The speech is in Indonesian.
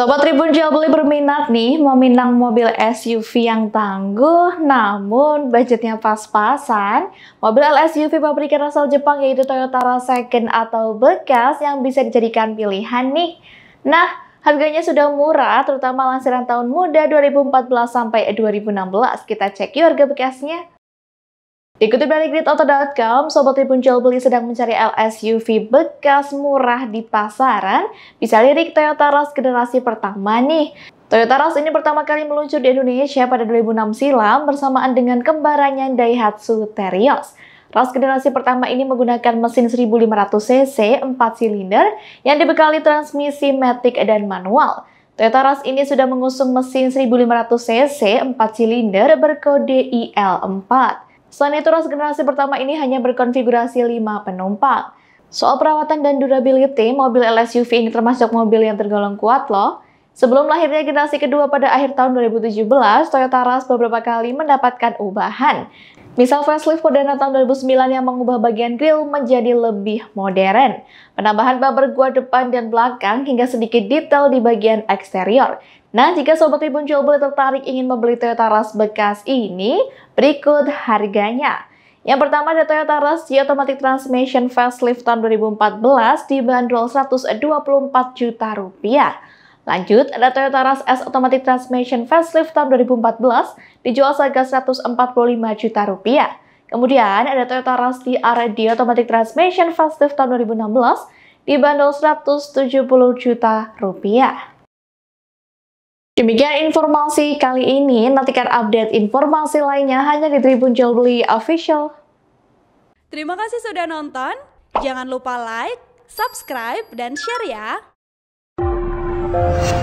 Sobat Tribun Jual Beli berminat nih meminang mobil SUV yang tangguh namun budgetnya pas-pasan. Mobil LSUV pabrikan asal Jepang yaitu Toyota Second atau bekas yang bisa dijadikan pilihan nih. Nah, harganya sudah murah terutama lansiran tahun muda 2014 sampai 2016. Kita cek yuk harga bekasnya. Ikuti dari GridAuto.com, Sobat Tribun Jual Beli sedang mencari LSUV bekas murah di pasaran? Bisa lirik Toyota Rush generasi pertama nih. Toyota Rush ini pertama kali meluncur di Indonesia pada 2006 silam bersamaan dengan kembarannya Daihatsu Terios. Rush generasi pertama ini menggunakan mesin 1500 cc 4 silinder yang dibekali transmisi matic dan manual. Toyota Rush ini sudah mengusung mesin 1500 cc 4 silinder berkode IL4. Selain itu, ras generasi pertama ini hanya berkonfigurasi 5 penumpang. Soal perawatan dan durability, mobil LSUV ini termasuk mobil yang tergolong kuat loh. Sebelum lahirnya generasi kedua pada akhir tahun 2017, Toyota Rush beberapa kali mendapatkan ubahan. Misal facelift perdana tahun 2009 yang mengubah bagian grill menjadi lebih modern. Penambahan bumper gua depan dan belakang hingga sedikit detail di bagian eksterior. Nah, jika Sobat Tribun beli tertarik ingin membeli Toyota Rush bekas ini, berikut harganya. Yang pertama ada Toyota Rush di Automatic Transmission Facelift tahun 2014 dibanderol 124 juta rupiah. Lanjut, ada Toyota Rush S Automatic Transmission Facelift tahun 2014 dijual seharga 145 juta rupiah. Kemudian ada Toyota Rush TRD D Automatic Transmission Facelift tahun 2016 dibanderol 170 juta rupiah. Demikian informasi kali ini, nantikan update informasi lainnya hanya di Tribun Jual Beli Official. Terima kasih sudah nonton, jangan lupa like, subscribe, dan share ya! Thank you.